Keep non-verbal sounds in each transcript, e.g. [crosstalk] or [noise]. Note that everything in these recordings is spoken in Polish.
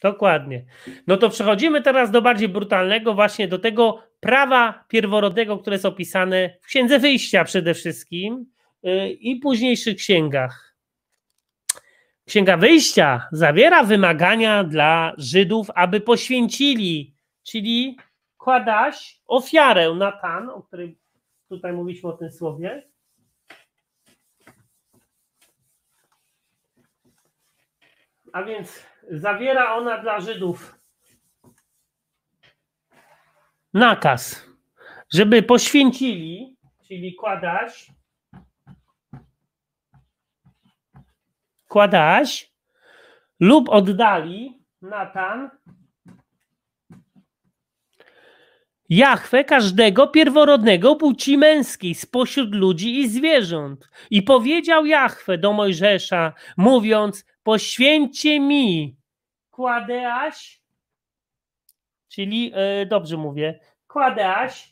Dokładnie. No to przechodzimy teraz do bardziej brutalnego, właśnie do tego prawa pierworodnego, które jest opisane w Księdze Wyjścia przede wszystkim y, i późniejszych księgach. Księga Wyjścia zawiera wymagania dla Żydów, aby poświęcili, czyli kładaś ofiarę na tan, o której tutaj mówiliśmy o tym słowie. A więc zawiera ona dla Żydów nakaz, żeby poświęcili, czyli kładać, kładać lub oddali Natan Jachwę każdego pierworodnego płci męskiej spośród ludzi i zwierząt. I powiedział Jachwę do Mojżesza, mówiąc: Poświęćcie mi kładeaś, czyli e, dobrze mówię, kładeaś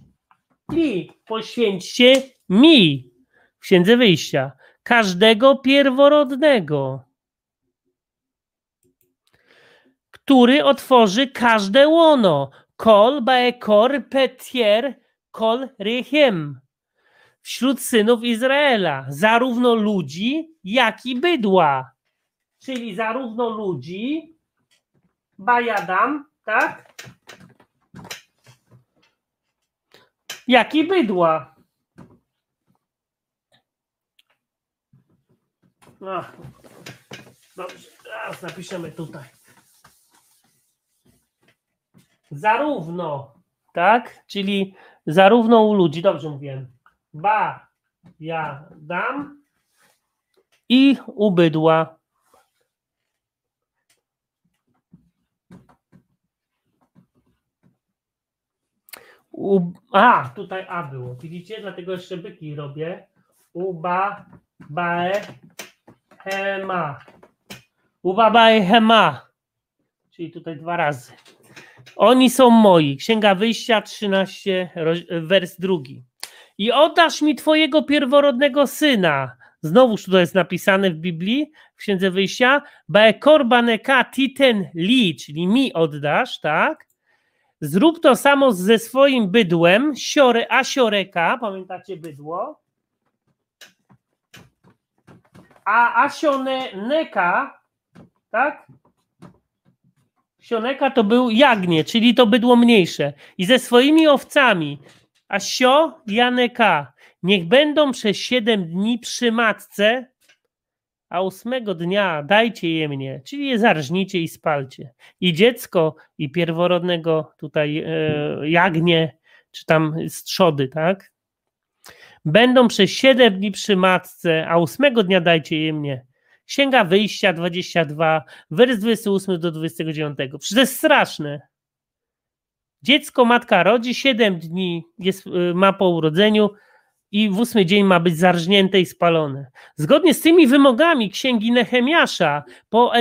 i poświęćcie mi w księdze wyjścia każdego pierworodnego, który otworzy każde łono. Kol baekor petier kol rychiem. Wśród synów Izraela, zarówno ludzi, jak i bydła. Czyli zarówno ludzi, Bajadam, tak? Jak i bydła. No. Dobrze, teraz napiszemy tutaj. Zarówno, tak? Czyli zarówno u ludzi, dobrze mówiłem. Ba, ja dam. I u bydła. U... A, tutaj A było. Widzicie? Dlatego jeszcze byki robię. Uba, bae, hema. Uba, bae, hema. Czyli tutaj dwa razy. Oni są moi. Księga Wyjścia 13, wers drugi. I oddasz mi twojego pierworodnego syna. Znowuż to jest napisane w Biblii, w Księdze Wyjścia. Bae korbaneka titen li, czyli mi oddasz, tak? Zrób to samo ze swoim bydłem, siore, a sioreka, pamiętacie bydło? A tak? asioneka, tak? Sioneka to był jagnie, czyli to bydło mniejsze. I ze swoimi owcami, a sio janeka, niech będą przez siedem dni przy matce a ósmego dnia dajcie je mnie, czyli je zarżnijcie i spalcie. I dziecko, i pierworodnego tutaj e, jagnie, czy tam strzody, tak? Będą przez siedem dni przy matce, a ósmego dnia dajcie je mnie. Księga Wyjścia 22, wers 28 do 29. Przecież to jest straszne. Dziecko matka rodzi, siedem dni jest, y, ma po urodzeniu, i w ósmy dzień ma być zarżnięte i spalone. Zgodnie z tymi wymogami księgi Nehemiasza, po,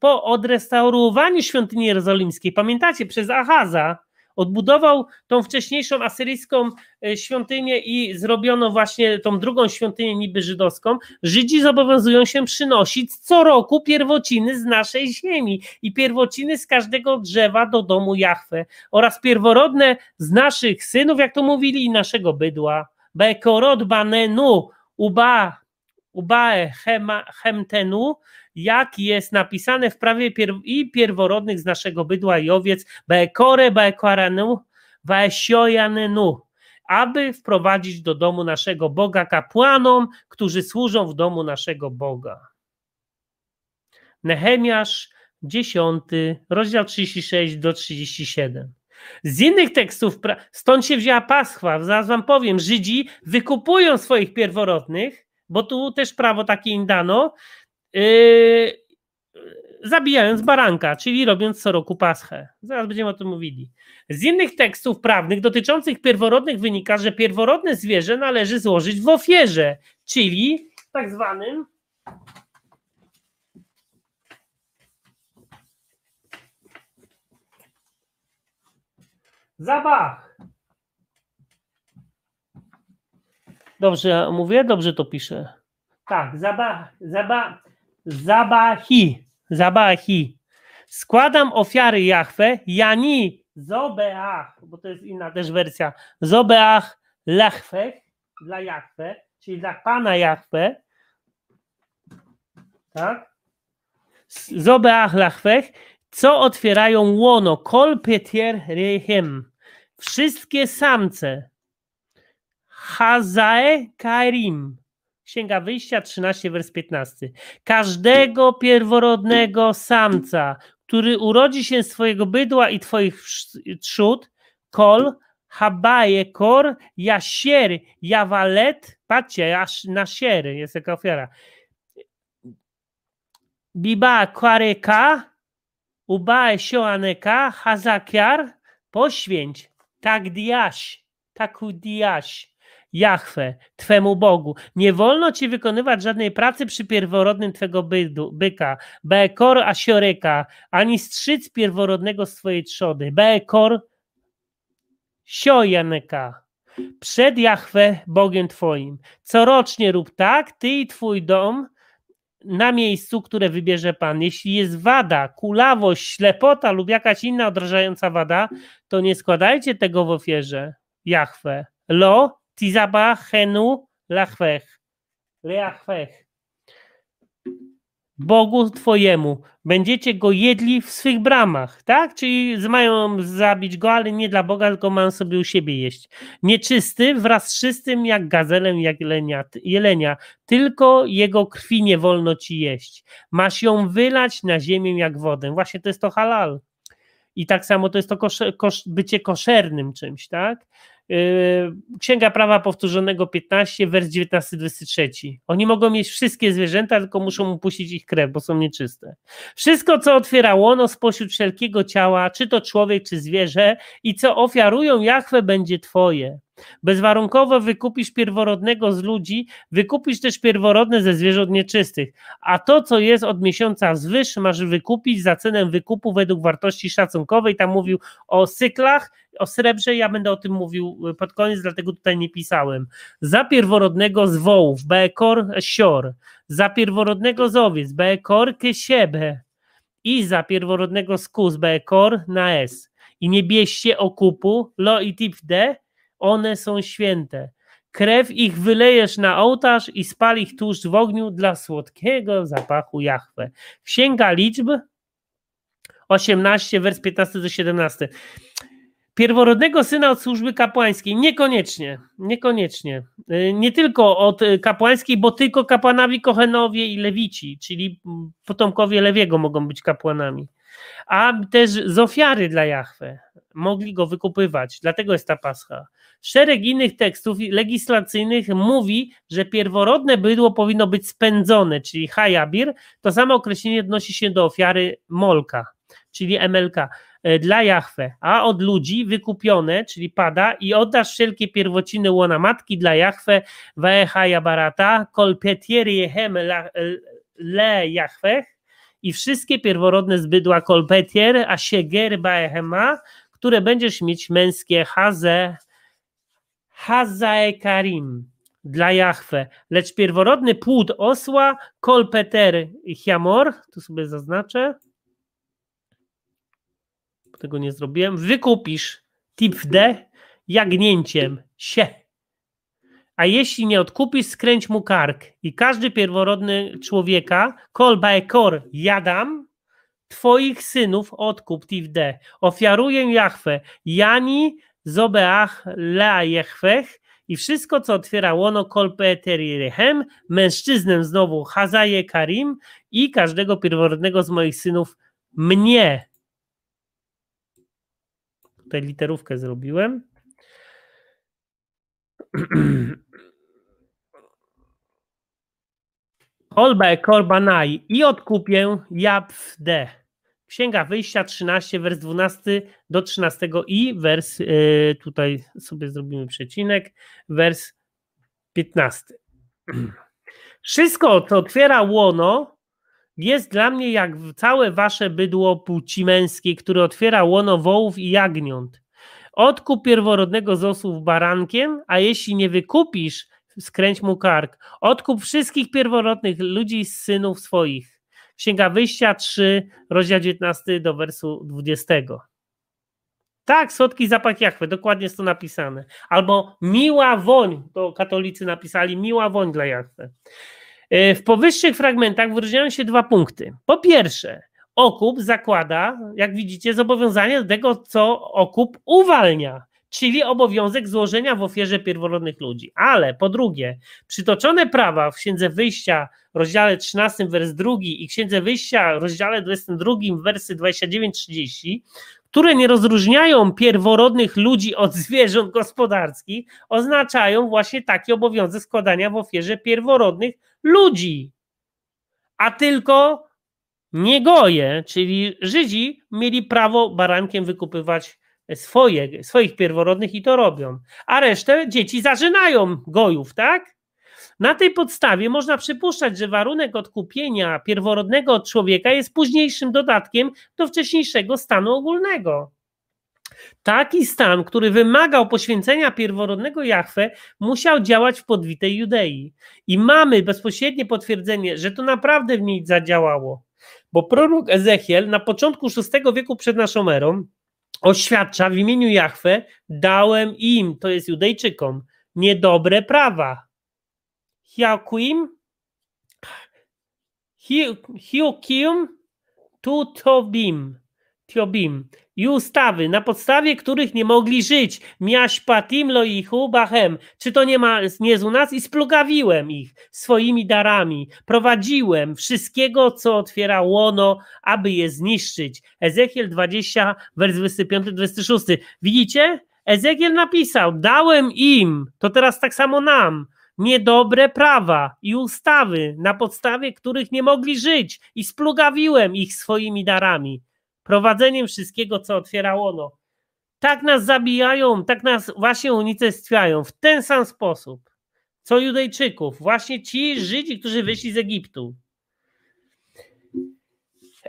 po odrestaurowaniu świątyni jerozolimskiej, pamiętacie, przez Ahaza, odbudował tą wcześniejszą asyryjską e, świątynię i zrobiono właśnie tą drugą świątynię niby żydowską, Żydzi zobowiązują się przynosić co roku pierwociny z naszej ziemi i pierwociny z każdego drzewa do domu Jahwe oraz pierworodne z naszych synów, jak to mówili, i naszego bydła. בקורות banenu uba ubae chemtenu, hemtenu, jak jest napisane w prawie pierw i pierworodnych z naszego bydła i owiec, Bekore beekwarenu, beesiojanenu, aby wprowadzić do domu naszego Boga kapłanom, którzy służą w domu naszego Boga. Nehemiasz 10, rozdział 36 do 37. Z innych tekstów, stąd się wzięła paschwa, zaraz wam powiem, Żydzi wykupują swoich pierworodnych, bo tu też prawo takie im dano, yy, zabijając baranka, czyli robiąc co roku paschę. Zaraz będziemy o tym mówili. Z innych tekstów prawnych dotyczących pierworodnych wynika, że pierworodne zwierzę należy złożyć w ofierze, czyli tak zwanym Zabach. Dobrze ja mówię? Dobrze to piszę. Tak, zabach, zabach, zabahi, zabahi. Składam ofiary Jahwe, Jani, Zobeach, bo to jest inna też wersja, Zobeach Lachwech, dla Jahwe, czyli dla Pana Jahwe, tak? Zobeach Lachwech, co otwierają łono, kol petier rehem. Wszystkie samce. Hazae Karim. Księga Wyjścia 13, wers 15. Każdego pierworodnego samca, który urodzi się z twojego bydła i twoich trzód, kol, habaje, kor, jasier, jawalet, patrzcie, aż na siery jest taka ofiara, biba kwareka, ubae sioaneka, hazakiar, poświęć, tak diaś, taku diaś, Jachwę, Twemu Bogu. Nie wolno ci wykonywać żadnej pracy przy pierworodnym Twego bydu, byka, Bekor asioryka, ani strzyc pierworodnego z Twojej trzody, bekor, siojaneka, przed Jachwę Bogiem Twoim. Corocznie rób tak, Ty i Twój dom, na miejscu, które wybierze Pan. Jeśli jest wada, kulawość, ślepota lub jakaś inna odrażająca wada, to nie składajcie tego w ofierze. Jachwe. Lo, tizaba, henu, lachwech. Leachwech. Bogu Twojemu. Będziecie go jedli w swych bramach, tak? Czyli mają zabić go, ale nie dla Boga, tylko mają sobie u siebie jeść. Nieczysty wraz z czystym, jak gazelem, jak jelenia, jelenia. Tylko jego krwi nie wolno ci jeść. Masz ją wylać na ziemię jak wodę. Właśnie to jest to halal. I tak samo to jest to kosz, kosz, bycie koszernym czymś, tak? Yy, Księga Prawa Powtórzonego 15, wers 19-23. Oni mogą mieć wszystkie zwierzęta, tylko muszą upuścić ich krew, bo są nieczyste. Wszystko, co otwiera łono spośród wszelkiego ciała, czy to człowiek, czy zwierzę, i co ofiarują Jachwę, będzie Twoje. Bezwarunkowo wykupisz pierworodnego z ludzi, wykupisz też pierworodne ze zwierząt nieczystych, a to, co jest od miesiąca wzwyż, masz wykupić za cenę wykupu według wartości szacunkowej. Tam mówił o cyklach, o srebrze, ja będę o tym mówił y, pod koniec, dlatego tutaj nie pisałem. Za pierworodnego z wołów, beekor sior, za pierworodnego z owiec, beekor kesiebe i za pierworodnego z kus beekor na s. I nie bieście okupu, lo i tip d, one są święte. Krew ich wylejesz na ołtarz i spal ich tuż w ogniu dla słodkiego zapachu Jahwe. Księga liczb 18, wers 15 do 17. Pierworodnego syna od służby kapłańskiej. Niekoniecznie, niekoniecznie. Y, nie tylko od y, kapłańskiej, bo tylko kapłanowi kochenowie i lewici, czyli potomkowie Lewiego mogą być kapłanami. A też z ofiary dla Jahwe mogli go wykupywać. Dlatego jest ta pascha. Szereg innych tekstów legislacyjnych mówi, że pierworodne bydło powinno być spędzone, czyli hajabir. To samo określenie odnosi się do ofiary molka, czyli MLK, e, dla Jahwe, a od ludzi wykupione, czyli pada, i oddasz wszelkie pierwociny łona matki dla Jahwe, waehaja barata, kolpetier jehem le Jahwech, i wszystkie pierworodne z bydła kolpetier, a sieger baehema, które będziesz mieć męskie haze, hazae karim dla Jahwe, lecz pierworodny płód osła, kolpeter chiamor, tu sobie zaznaczę, tego nie zrobiłem, wykupisz tipde jagnięciem się. A jeśli nie odkupisz, skręć mu kark. I każdy pierworodny człowieka, kolba ekor, jadam, Twoich synów odkup Tivde. Ofiaruję Jachwę, Jani, Zobeach, Lea Jechwech i wszystko, co otwiera łono Kolpeterirechem, mężczyznę znowu Hazaje Karim i każdego pierworodnego z moich synów mnie. Tutaj literówkę zrobiłem. Kolbe [clears throat] korbanai i odkupię de. Księga Wyjścia 13, wers 12 do 13 i wers, y, tutaj sobie zrobimy przecinek, wers 15. Wszystko, co otwiera łono, jest dla mnie jak całe wasze bydło płci męskiej, które otwiera łono wołów i jagniąt. Odkup pierworodnego z osłów barankiem, a jeśli nie wykupisz, skręć mu kark. Odkup wszystkich pierworodnych ludzi z synów swoich. Księga Wyjścia 3, rozdział 19 do wersu 20. Tak, słodki zapach Jachwy, dokładnie jest to napisane. Albo miła woń, to katolicy napisali, miła woń dla Jachwy. E, w powyższych fragmentach wyróżniają się dwa punkty. Po pierwsze, okup zakłada, jak widzicie, zobowiązanie do tego, co okup uwalnia czyli obowiązek złożenia w ofierze pierworodnych ludzi. Ale po drugie, przytoczone prawa w Księdze Wyjścia, rozdziale 13, wers 2 i Księdze Wyjścia, rozdziale 22, wersy 29-30, które nie rozróżniają pierworodnych ludzi od zwierząt gospodarskich, oznaczają właśnie taki obowiązek składania w ofierze pierworodnych ludzi. A tylko niegoje, czyli Żydzi, mieli prawo barankiem wykupywać swoje, swoich pierworodnych i to robią. A resztę dzieci zażynają gojów, tak? Na tej podstawie można przypuszczać, że warunek odkupienia pierworodnego od człowieka jest późniejszym dodatkiem do wcześniejszego stanu ogólnego. Taki stan, który wymagał poświęcenia pierworodnego Jahwe, musiał działać w podwitej Judei. I mamy bezpośrednie potwierdzenie, że to naprawdę w niej zadziałało. Bo prorok Ezechiel na początku VI wieku przed naszą erą oświadcza w imieniu Jahwe, dałem im, to jest Judejczykom, niedobre prawa. Hiakim, Hiukim, Tutobim. Tiobim i ustawy, na podstawie których nie mogli żyć. Miaśpatim loichu bachem. Czy to nie, ma, nie z u nas? I splugawiłem ich swoimi darami. Prowadziłem wszystkiego, co otwiera łono, aby je zniszczyć. Ezechiel 20, wers 25-26. Widzicie? Ezekiel napisał, dałem im, to teraz tak samo nam, niedobre prawa i ustawy, na podstawie których nie mogli żyć i splugawiłem ich swoimi darami prowadzeniem wszystkiego, co otwierało no. Tak nas zabijają, tak nas właśnie unicestwiają w ten sam sposób, co Judejczyków, właśnie ci Żydzi, którzy wyszli z Egiptu.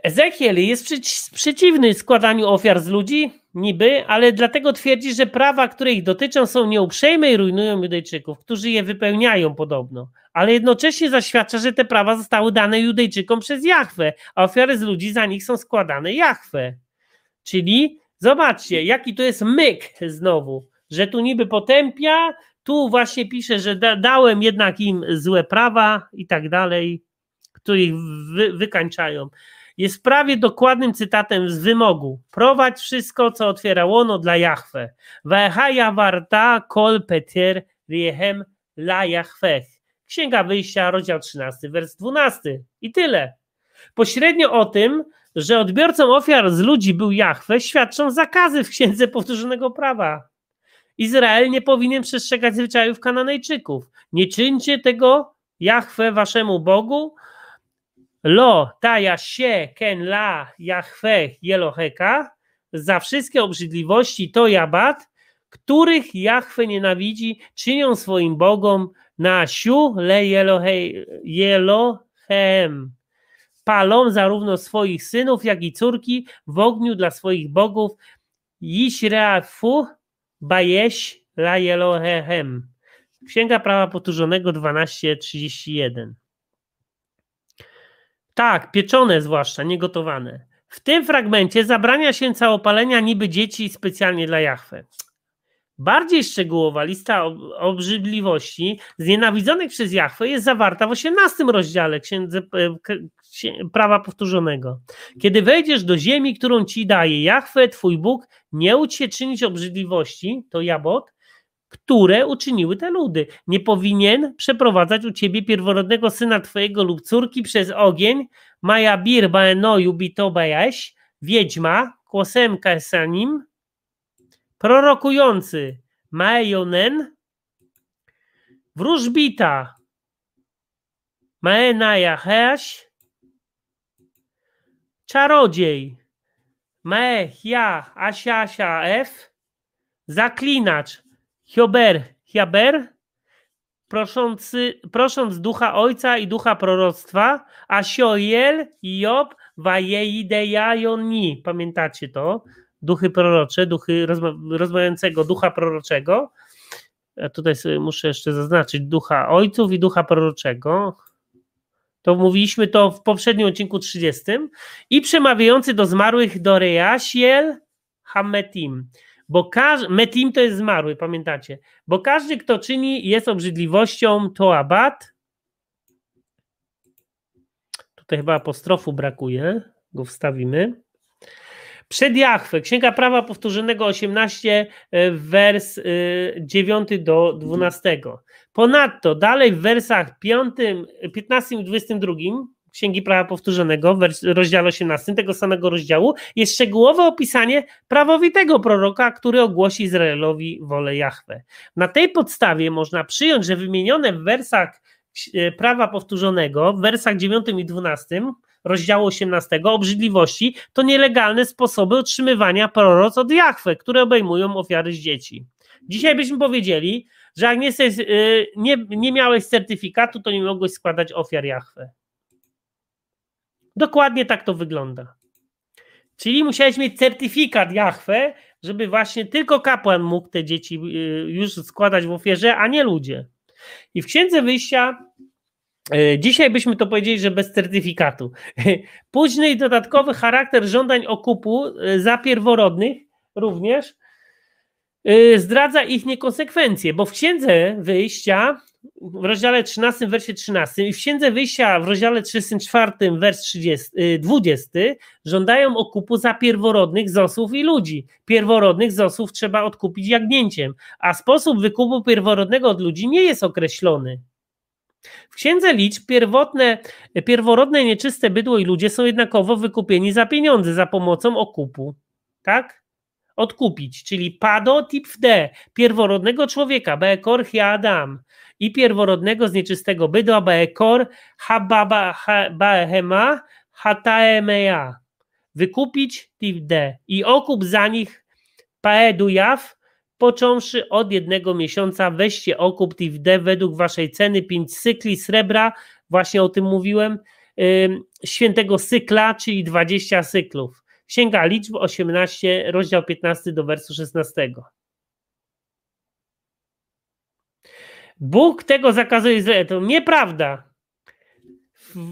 Ezechiel jest przeciwny składaniu ofiar z ludzi, niby, ale dlatego twierdzi, że prawa, które ich dotyczą, są nieuprzejme i rujnują Judejczyków, którzy je wypełniają podobno ale jednocześnie zaświadcza, że te prawa zostały dane Judejczykom przez Jachwę, a ofiary z ludzi za nich są składane Jachwę. Czyli zobaczcie, jaki to jest myk znowu, że tu niby potępia, tu właśnie pisze, że da, dałem jednak im złe prawa i tak dalej, które ich wy, wykańczają. Jest prawie dokładnym cytatem z wymogu. Prowadź wszystko, co otwiera łono dla Jachwę. Wehaja warta kol peter riehem la Jachwech. Księga Wyjścia, rozdział 13, wers 12. I tyle. Pośrednio o tym, że odbiorcą ofiar z ludzi był Jahwe, świadczą zakazy w Księdze Powtórzonego Prawa. Izrael nie powinien przestrzegać zwyczajów Kananejczyków. Nie czyńcie tego Jahwe waszemu Bogu. Lo, taja się, ken la, Jahwe, jeloheka. Za wszystkie obrzydliwości to jabat, których Jahwe nienawidzi, czynią swoim bogom na siu le Jelohem. Palą zarówno swoich synów, jak i córki w ogniu dla swoich bogów. Jisreafu bajeś la Jelohem. Księga Prawa Poturzonego 12.31. Tak, pieczone zwłaszcza, niegotowane. W tym fragmencie zabrania się całopalenia niby dzieci specjalnie dla Jahwe. Bardziej szczegółowa lista obrzydliwości znienawidzonych przez Jachwę jest zawarta w 18 rozdziale księdze, e, prawa powtórzonego. Kiedy wejdziesz do ziemi, którą ci daje Jachwę, twój Bóg, nie udź się czynić obrzydliwości, to jabot, które uczyniły te ludy. Nie powinien przeprowadzać u ciebie pierworodnego syna twojego lub córki przez ogień, maja bir baenoju bitobejeś, wiedźma, kłosemka sanim, prorokujący Maejonen, wróżbita Maenajaheaś, czarodziej Mehia Asiasia F, zaklinacz Hiober Hiaber, proszący, prosząc ducha ojca i ducha proroctwa, Asioiel Job Wajeidejajoni. Pamiętacie to? duchy prorocze, duchy rozma rozmawiającego ducha proroczego. Ja tutaj muszę jeszcze zaznaczyć ducha ojców i ducha proroczego. To mówiliśmy to w poprzednim odcinku 30. I przemawiający do zmarłych do Reasiel Hametim. Bo każdy, Metim to jest zmarły, pamiętacie? Bo każdy, kto czyni, jest obrzydliwością Toabat. Tutaj chyba apostrofu brakuje, go wstawimy przed Jachwę. Księga Prawa Powtórzonego 18, e, wers 9 e, do 12. Ponadto dalej w wersach 5, 15 i 22 Księgi Prawa Powtórzonego, w rozdziale 18 tego samego rozdziału, jest szczegółowe opisanie prawowitego proroka, który ogłosi Izraelowi wolę Jachwę. Na tej podstawie można przyjąć, że wymienione w wersach e, prawa powtórzonego, w wersach 9 i 12, rozdziału 18 obrzydliwości to nielegalne sposoby otrzymywania proroc od Jachwy, które obejmują ofiary z dzieci. Dzisiaj byśmy powiedzieli, że jak nie, y, nie, nie miałeś certyfikatu, to nie mogłeś składać ofiar Jachwy. Dokładnie tak to wygląda. Czyli musiałeś mieć certyfikat Jachwę, żeby właśnie tylko kapłan mógł te dzieci y, już składać w ofierze, a nie ludzie. I w Księdze Wyjścia E, dzisiaj byśmy to powiedzieli, że bez certyfikatu. [laughs] Późny i dodatkowy charakter żądań okupu e, za pierworodnych również e, zdradza ich niekonsekwencje, bo w księdze wyjścia w rozdziale 13, wersie 13 i w księdze wyjścia w rozdziale 34, wers 30, 20 żądają okupu za pierworodnych zosów i ludzi. Pierworodnych zosów trzeba odkupić jagnięciem, a sposób wykupu pierworodnego od ludzi nie jest określony. W księdze liczb pierwotne, pierworodne nieczyste bydło i ludzie są jednakowo wykupieni za pieniądze, za pomocą okupu. Tak? Odkupić, czyli pado tip d, pierworodnego człowieka, beekor adam i pierworodnego z nieczystego bydła, beekor hababa baehema hataemea. Wykupić tip d i okup za nich paedu jaw począwszy od jednego miesiąca, weźcie okup TIFD według waszej ceny 5 cykli srebra, właśnie o tym mówiłem, świętego cykla, czyli 20 cyklów. Księga liczb 18, rozdział 15 do wersu 16. Bóg tego zakazuje To nieprawda.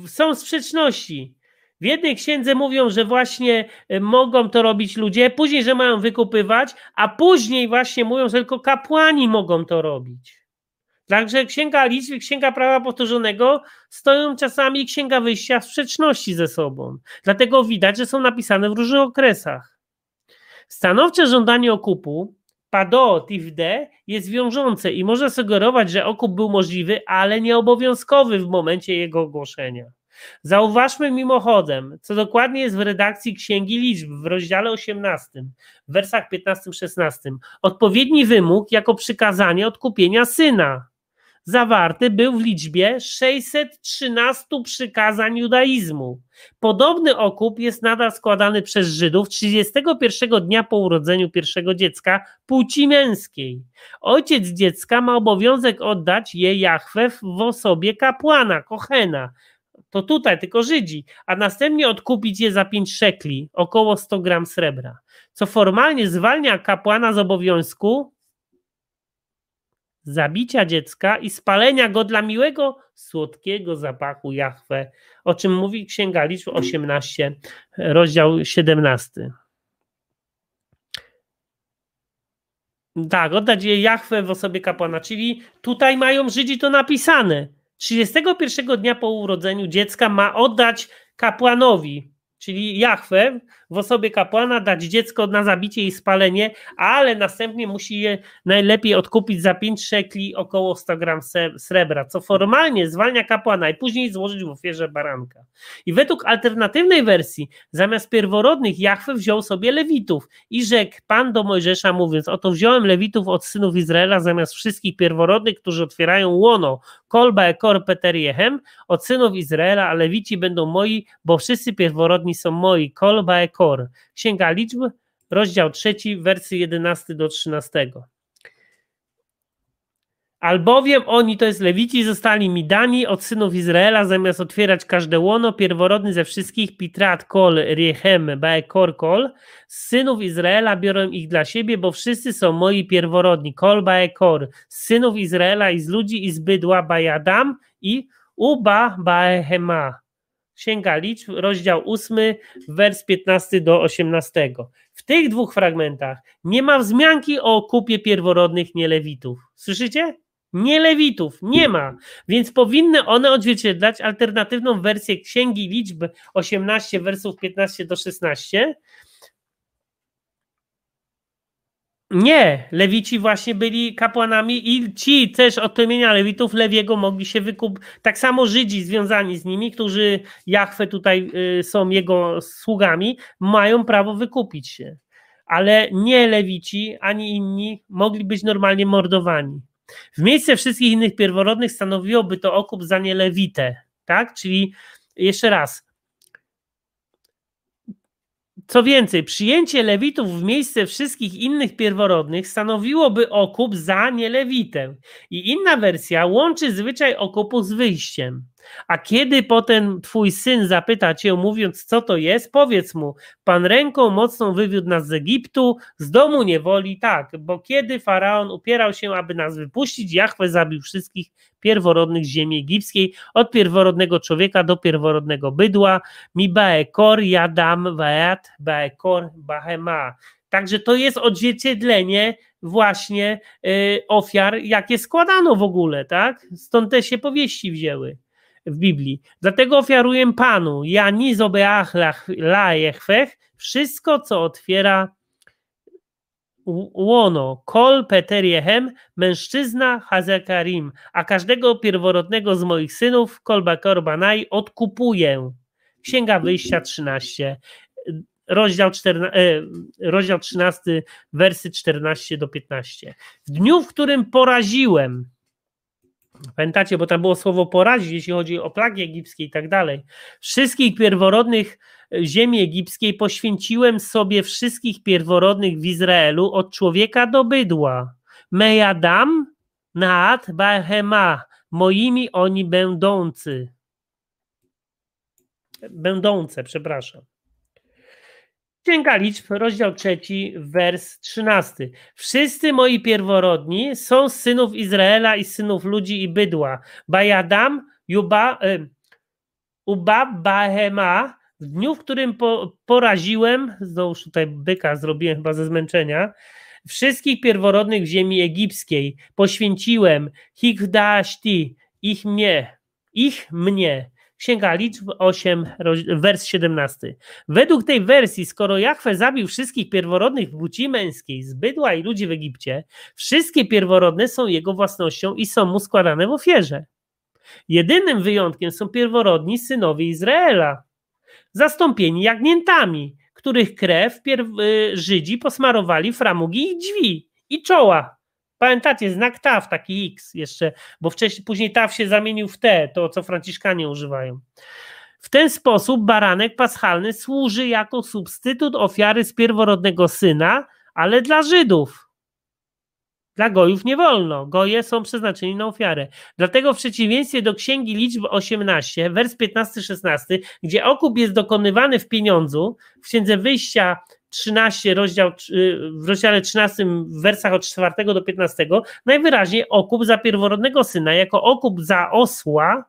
Są sprzeczności. W jednej księdze mówią, że właśnie y, mogą to robić ludzie, później, że mają wykupywać, a później właśnie mówią, że tylko kapłani mogą to robić. Także księga liczby, księga prawa powtórzonego stoją czasami księga wyjścia w sprzeczności ze sobą. Dlatego widać, że są napisane w różnych okresach. Stanowcze żądanie okupu PADO TIFD jest wiążące i może sugerować, że okup był możliwy, ale nieobowiązkowy w momencie jego ogłoszenia. Zauważmy mimochodem, co dokładnie jest w redakcji Księgi Liczb w rozdziale 18, w wersach 15-16. Odpowiedni wymóg jako przykazanie odkupienia syna zawarty był w liczbie 613 przykazań judaizmu. Podobny okup jest nadal składany przez Żydów 31 dnia po urodzeniu pierwszego dziecka płci męskiej. Ojciec dziecka ma obowiązek oddać je Jachwę w osobie kapłana, kochena, to tutaj tylko Żydzi, a następnie odkupić je za 5 szekli, około 100 gram srebra, co formalnie zwalnia kapłana z obowiązku zabicia dziecka i spalenia go dla miłego, słodkiego zapachu jachwę. o czym mówi Księga Liczb 18, rozdział 17. Tak, oddać je jachwę w osobie kapłana, czyli tutaj mają Żydzi to napisane – 31 dnia po urodzeniu dziecka ma oddać kapłanowi, czyli Jachwę, w osobie kapłana dać dziecko na zabicie i spalenie, ale następnie musi je najlepiej odkupić za 5 szekli około 100 gram srebra, co formalnie zwalnia kapłana i później złożyć w ofierze baranka. I według alternatywnej wersji, zamiast pierworodnych Jachwę wziął sobie Lewitów i rzekł Pan do Mojżesza mówiąc, oto wziąłem Lewitów od synów Izraela zamiast wszystkich pierworodnych, którzy otwierają łono, Kolba ekor Peter Jehem, od synów Izraela, a lewici będą moi, bo wszyscy pierworodni są moi. Kolba ekor. Księga Liczb, rozdział 3, wersy 11 do 13. Albowiem oni, to jest Lewici, zostali mi dani od synów Izraela, zamiast otwierać każde łono, pierworodny ze wszystkich, Pitrat, Kol, Riechem, Baekor, Kol, z synów Izraela biorę ich dla siebie, bo wszyscy są moi pierworodni, Kol, Baekor, z synów Izraela i z ludzi i z bydła, Bajadam i Uba, Baehema. Księga Liczb, rozdział 8, wers 15 do 18. W tych dwóch fragmentach nie ma wzmianki o kupie pierworodnych nielewitów. Słyszycie? nie Lewitów, nie ma. Więc powinny one odzwierciedlać alternatywną wersję księgi liczb 18 wersów 15 do 16. Nie, lewici właśnie byli kapłanami i ci też od plemienia lewitów lewiego mogli się wykup. Tak samo Żydzi związani z nimi, którzy Jachwę tutaj y, są jego sługami, mają prawo wykupić się. Ale nie lewici ani inni mogli być normalnie mordowani. W miejsce wszystkich innych pierworodnych stanowiłoby to okup za nielewite, tak? Czyli jeszcze raz, co więcej, przyjęcie lewitów w miejsce wszystkich innych pierworodnych stanowiłoby okup za nielewitę. I inna wersja łączy zwyczaj okupu z wyjściem. A kiedy potem twój syn zapyta cię, mówiąc, co to jest, powiedz mu: Pan ręką mocną wywiódł nas z Egiptu, z domu niewoli, tak, bo kiedy faraon upierał się, aby nas wypuścić, Jachwę zabił wszystkich pierworodnych ziemi egipskiej, od pierworodnego człowieka do pierworodnego bydła. Mi baekor, jadam, waet, baekor, bahema. Także to jest odzwierciedlenie właśnie y, ofiar, jakie składano w ogóle, tak? Stąd też się powieści wzięły w Biblii. Dlatego ofiaruję Panu, ja nic obeachlach la wszystko, co otwiera łono, kol peteriechem, mężczyzna hazekarim, a każdego pierworodnego z moich synów, kolba korbanaj, odkupuję. Księga Wyjścia 13, rozdział, 14, e, rozdział 13, wersy 14 do 15. W dniu, w którym poraziłem Pamiętacie, bo tam było słowo porazić, jeśli chodzi o plagi egipskie i tak dalej. Wszystkich pierworodnych e, ziemi egipskiej poświęciłem sobie wszystkich pierworodnych w Izraelu od człowieka do bydła. Mejadam nad Bahema, moimi oni będący. Będące, przepraszam. Księga Liczb, rozdział trzeci, wers trzynasty. Wszyscy moi pierworodni są z synów Izraela i synów ludzi i bydła. Bajadam, Juba, y, e, Uba, Bahema, w dniu, w którym po, poraziłem, znowu tutaj byka zrobiłem chyba ze zmęczenia, wszystkich pierworodnych w ziemi egipskiej, poświęciłem ich ich mnie, ich mnie, Księga Liczb 8, wers 17. Według tej wersji, skoro Jachwę zabił wszystkich pierworodnych płci męskiej, z bydła i ludzi w Egipcie, wszystkie pierworodne są jego własnością i są mu składane w ofierze. Jedynym wyjątkiem są pierworodni synowie Izraela, zastąpieni jagniętami, których krew y, Żydzi posmarowali framugi i drzwi i czoła. Pamiętacie, znak TAW, taki X jeszcze, bo wcześniej, później TAW się zamienił w T, to co franciszkanie używają. W ten sposób baranek paschalny służy jako substytut ofiary z pierworodnego syna, ale dla Żydów. Dla gojów nie wolno. Goje są przeznaczeni na ofiarę. Dlatego w przeciwieństwie do Księgi Liczb 18, wers 15-16, gdzie okup jest dokonywany w pieniądzu, w Księdze Wyjścia 13, rozdział, y, w rozdziale 13, w wersach od 4 do 15, najwyraźniej okup za pierworodnego syna jako okup za osła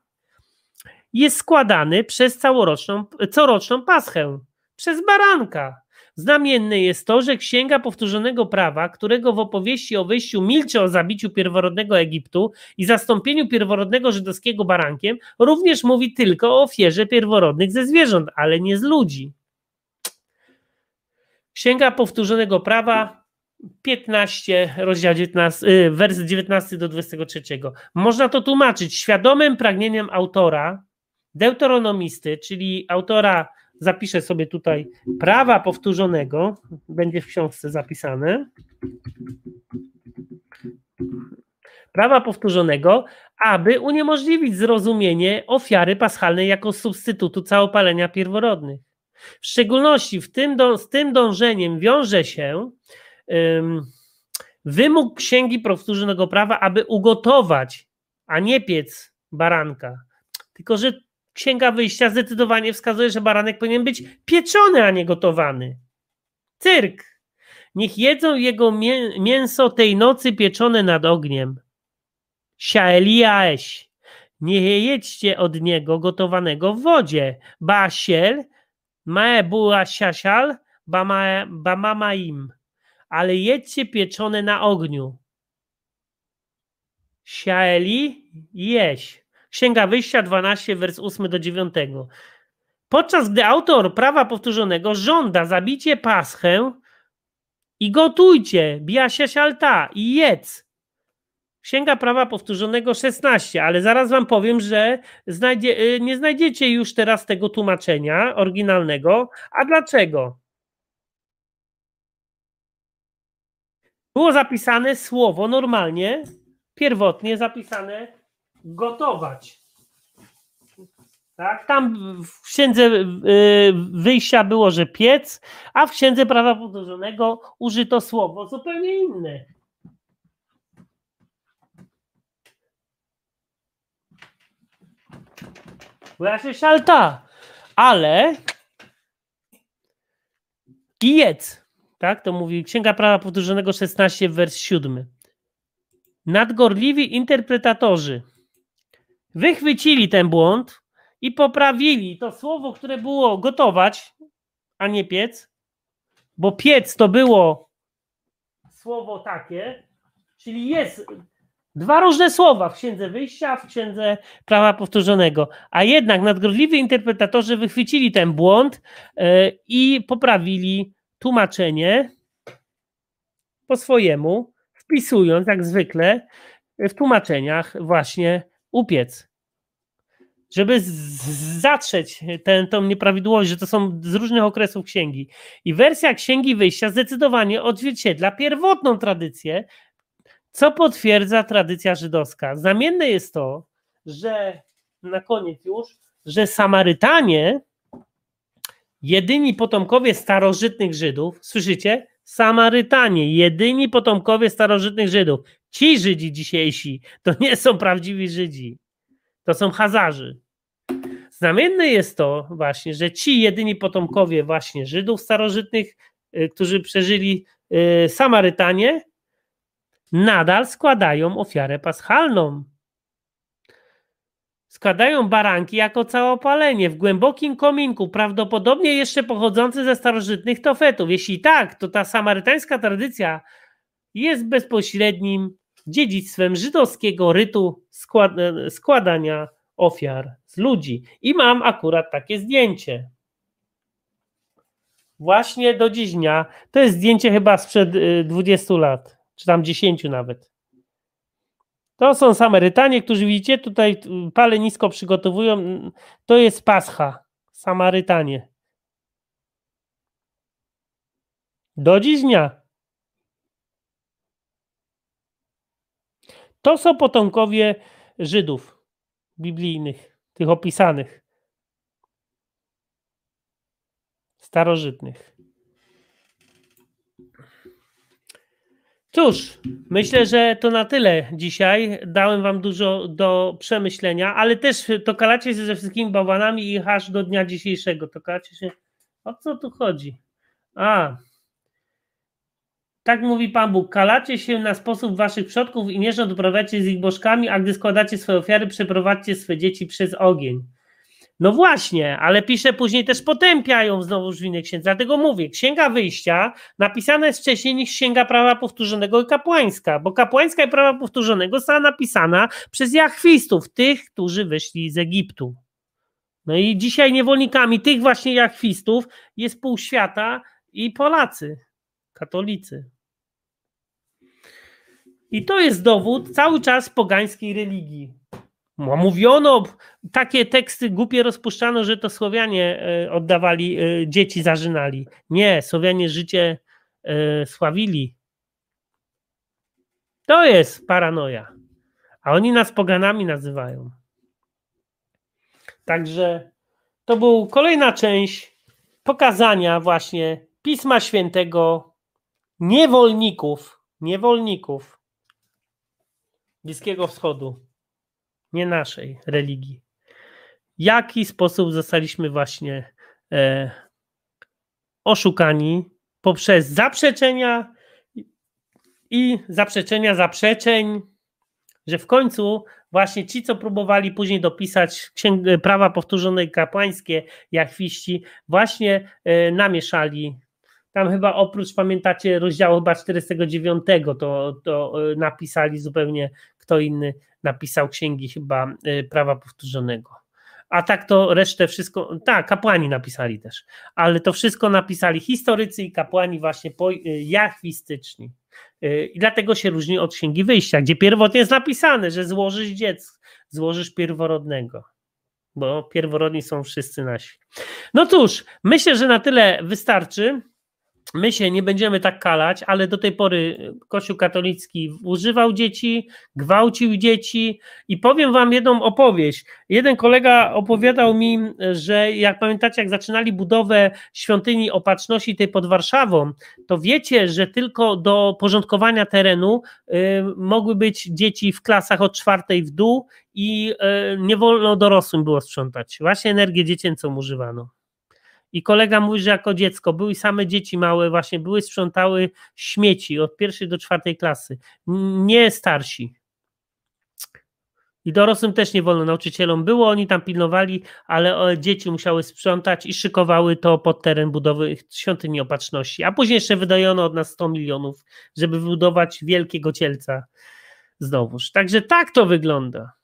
jest składany przez całoroczną, coroczną paschę, przez baranka. Znamienne jest to, że Księga Powtórzonego Prawa, którego w opowieści o wyjściu milczy o zabiciu pierworodnego Egiptu i zastąpieniu pierworodnego żydowskiego barankiem, również mówi tylko o ofierze pierworodnych ze zwierząt, ale nie z ludzi. Księga powtórzonego prawa 15, rozdział 19, y, wers 19 do 23. Można to tłumaczyć świadomym pragnieniem autora, deuteronomisty, czyli autora, zapiszę sobie tutaj prawa powtórzonego, będzie w książce zapisane. Prawa powtórzonego, aby uniemożliwić zrozumienie ofiary paschalnej jako substytutu całopalenia pierworodnych. W szczególności w tym z tym dążeniem wiąże się um, wymóg księgi powtórzonego prawa, aby ugotować, a nie piec baranka. Tylko, że księga wyjścia zdecydowanie wskazuje, że baranek powinien być pieczony, a nie gotowany. Cyrk. Niech jedzą jego mięso tej nocy pieczone nad ogniem. Siaeliaeś. Nie jedźcie od niego gotowanego w wodzie. Basiel Mae buła siasial, ba mama im. Ale jedzcie pieczone na ogniu. Siaeli, jeść. Księga Wyjścia 12, wers 8 do 9. Podczas gdy autor prawa powtórzonego żąda zabicie paschę i gotujcie, biasia sialta, i jedz. Księga Prawa Powtórzonego 16, ale zaraz Wam powiem, że znajdzie, y, nie znajdziecie już teraz tego tłumaczenia oryginalnego. A dlaczego? Było zapisane słowo normalnie, pierwotnie zapisane gotować. Tak, tam w księdze y, wyjścia było, że piec, a w księdze prawa powtórzonego użyto słowo zupełnie inne Właśnie szalta. Ale i jedz. Tak, to mówi Księga Prawa Powtórzonego 16, wers 7. Nadgorliwi interpretatorzy wychwycili ten błąd i poprawili to słowo, które było gotować, a nie piec, bo piec to było słowo takie, czyli jest Dwa różne słowa w Księdze Wyjścia, w Księdze Prawa Powtórzonego, a jednak nadgorliwi interpretatorzy wychwycili ten błąd e, i poprawili tłumaczenie po swojemu, wpisując jak zwykle w tłumaczeniach właśnie upiec żeby zatrzeć tę tą nieprawidłowość, że to są z różnych okresów księgi. I wersja księgi wyjścia zdecydowanie odzwierciedla pierwotną tradycję co potwierdza tradycja żydowska. Znamienne jest to, że na koniec już, że Samarytanie, jedyni potomkowie starożytnych Żydów, słyszycie? Samarytanie, jedyni potomkowie starożytnych Żydów. Ci Żydzi dzisiejsi to nie są prawdziwi Żydzi, to są Hazarzy. Znamienne jest to właśnie, że ci jedyni potomkowie właśnie Żydów starożytnych, y, którzy przeżyli y, Samarytanie, nadal składają ofiarę paschalną. Składają baranki jako całopalenie w głębokim kominku, prawdopodobnie jeszcze pochodzący ze starożytnych tofetów. Jeśli tak, to ta samarytańska tradycja jest bezpośrednim dziedzictwem żydowskiego rytu składania ofiar z ludzi. I mam akurat takie zdjęcie. Właśnie do dziś dnia. To jest zdjęcie chyba sprzed 20 y, lat czy tam dziesięciu nawet. To są Samarytanie, którzy widzicie tutaj y, pale nisko przygotowują. To jest Pascha, Samarytanie. Do dziś dnia. To są potomkowie Żydów biblijnych, tych opisanych, starożytnych. Cóż, myślę, że to na tyle dzisiaj. Dałem Wam dużo do przemyślenia, ale też to kalacie się ze wszystkimi bałwanami i aż do dnia dzisiejszego. To kalacie się. O co tu chodzi? A. Tak mówi Pan Bóg, kalacie się na sposób waszych przodków i mierze odprawiacie z ich bożkami, a gdy składacie swoje ofiary, przeprowadźcie swoje dzieci przez ogień. No właśnie, ale pisze później też potępiają znowu winę księdza. Dlatego mówię, księga wyjścia napisana jest wcześniej niż księga prawa powtórzonego i kapłańska, bo kapłańska i prawa powtórzonego została napisana przez jachwistów, tych, którzy wyszli z Egiptu. No i dzisiaj niewolnikami tych właśnie jachwistów jest pół świata i Polacy, katolicy. I to jest dowód cały czas pogańskiej religii. Mówiono, takie teksty głupie rozpuszczano, że to Słowianie e, oddawali, e, dzieci zażynali. Nie, Słowianie życie e, sławili. To jest paranoja. A oni nas poganami nazywają. Także to był kolejna część pokazania właśnie Pisma Świętego niewolników, niewolników Bliskiego Wschodu nie naszej religii. Jaki sposób zostaliśmy właśnie e, oszukani poprzez zaprzeczenia i zaprzeczenia zaprzeczeń, że w końcu właśnie ci, co próbowali później dopisać e, prawa powtórzone kapłańskie, jakwiści, właśnie e, namieszali tam chyba oprócz, pamiętacie, rozdziału chyba 49, to, to e, napisali zupełnie kto inny napisał księgi chyba y, prawa powtórzonego. A tak to resztę wszystko, tak, kapłani napisali też, ale to wszystko napisali historycy i kapłani właśnie y, jachwistyczni. Y, I dlatego się różni od księgi wyjścia, gdzie pierwotnie jest napisane, że złożysz dziecko, złożysz pierworodnego bo pierworodni są wszyscy nasi. No cóż, myślę, że na tyle wystarczy my się nie będziemy tak kalać, ale do tej pory Kościół katolicki używał dzieci, gwałcił dzieci i powiem wam jedną opowieść. Jeden kolega opowiadał mi, że jak pamiętacie, jak zaczynali budowę świątyni opatrzności tej pod Warszawą, to wiecie, że tylko do porządkowania terenu y, mogły być dzieci w klasach od czwartej w dół i y, nie wolno dorosłym było sprzątać. Właśnie energię dziecięcą używano. I kolega mówi, że jako dziecko były same dzieci małe, właśnie były sprzątały śmieci od pierwszej do czwartej klasy, nie starsi. I dorosłym też nie wolno nauczycielom było, oni tam pilnowali, ale dzieci musiały sprzątać i szykowały to pod teren budowy świątyni opatrzności. A później jeszcze wydajono od nas 100 milionów, żeby wybudować wielkiego cielca znowuż. Także tak to wygląda.